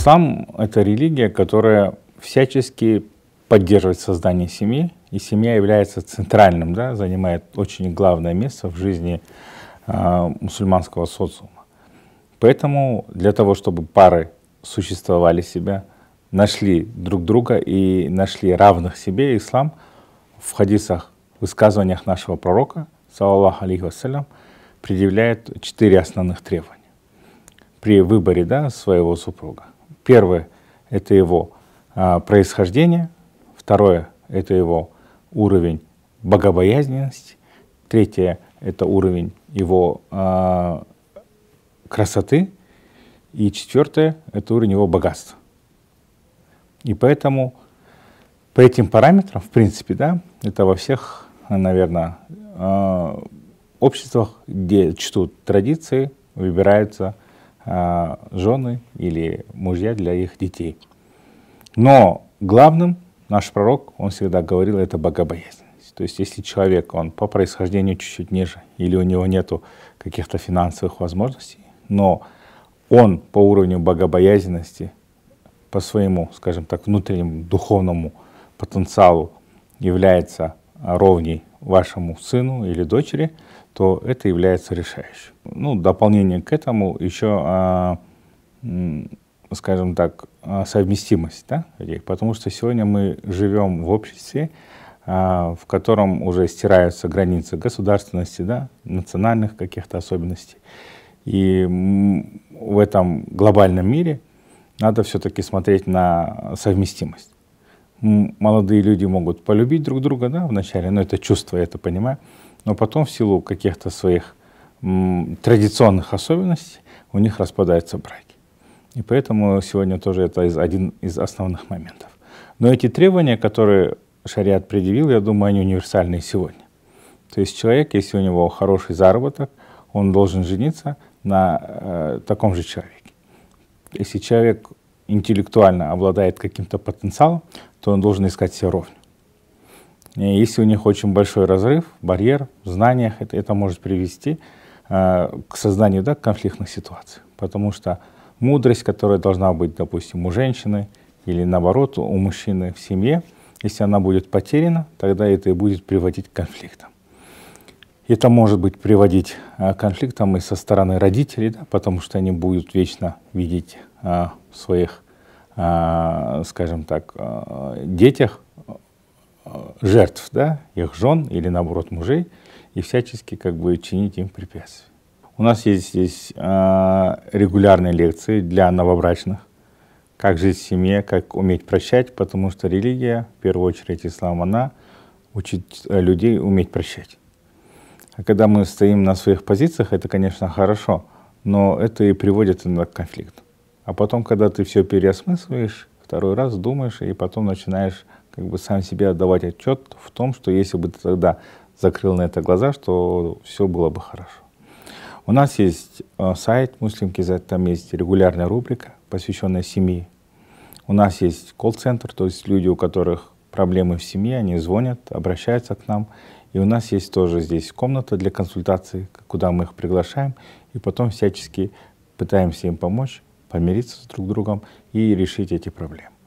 Ислам — это религия, которая всячески поддерживает создание семьи, и семья является центральным, да, занимает очень главное место в жизни э, мусульманского социума. Поэтому для того, чтобы пары существовали себя, нашли друг друга и нашли равных себе, ислам в хадисах, в высказываниях нашего пророка, саллаху алейхи вассалям, предъявляет четыре основных требования при выборе да, своего супруга. Первое — это его а, происхождение. Второе — это его уровень богобоязненности. Третье — это уровень его а, красоты. И четвертое — это уровень его богатства. И поэтому по этим параметрам, в принципе, да, это во всех, наверное, а, обществах, где чтут традиции, выбираются а, жены или мужья для их детей. Но главным наш пророк, он всегда говорил, это богобоязненность. То есть если человек, он по происхождению чуть-чуть ниже, или у него нету каких-то финансовых возможностей, но он по уровню богобоязненности, по своему, скажем так, внутреннему духовному потенциалу является ровней вашему сыну или дочери, то это является решающим. Ну, дополнение к этому еще, а, скажем так, а, совместимость да, людей, потому что сегодня мы живем в обществе, а, в котором уже стираются границы государственности, да, национальных каких-то особенностей. И в этом глобальном мире надо все-таки смотреть на совместимость молодые люди могут полюбить друг друга, да, вначале, но ну, это чувство, я это понимаю, но потом в силу каких-то своих м, традиционных особенностей у них распадаются браки. И поэтому сегодня тоже это из, один из основных моментов. Но эти требования, которые шариат предъявил, я думаю, они универсальны сегодня. То есть человек, если у него хороший заработок, он должен жениться на э, таком же человеке. Если человек интеллектуально обладает каким-то потенциалом, то он должен искать себе ровно. И если у них очень большой разрыв, барьер в знаниях, это, это может привести э, к созданию да, конфликтных ситуаций. Потому что мудрость, которая должна быть, допустим, у женщины или наоборот у мужчины в семье, если она будет потеряна, тогда это и будет приводить к конфликтам. Это может быть приводить э, к конфликтам и со стороны родителей, да, потому что они будут вечно видеть а, своих Э, скажем так, э, детях э, жертв, да, их жен или наоборот мужей, и всячески как бы чинить им препятствия. У нас есть здесь регулярные лекции для новобрачных, как жить в семье, как уметь прощать, потому что религия, в первую очередь ислам, она учит людей уметь прощать. А когда мы стоим на своих позициях, это, конечно, хорошо, но это и приводит к конфликту. А потом, когда ты все переосмысливаешь, второй раз думаешь, и потом начинаешь как бы сам себе отдавать отчет в том, что если бы ты тогда закрыл на это глаза, что все было бы хорошо. У нас есть э, сайт MuslimKZ, там есть регулярная рубрика, посвященная семье. У нас есть колл-центр, то есть люди, у которых проблемы в семье, они звонят, обращаются к нам. И у нас есть тоже здесь комната для консультации, куда мы их приглашаем, и потом всячески пытаемся им помочь помириться с друг другом и решить эти проблемы.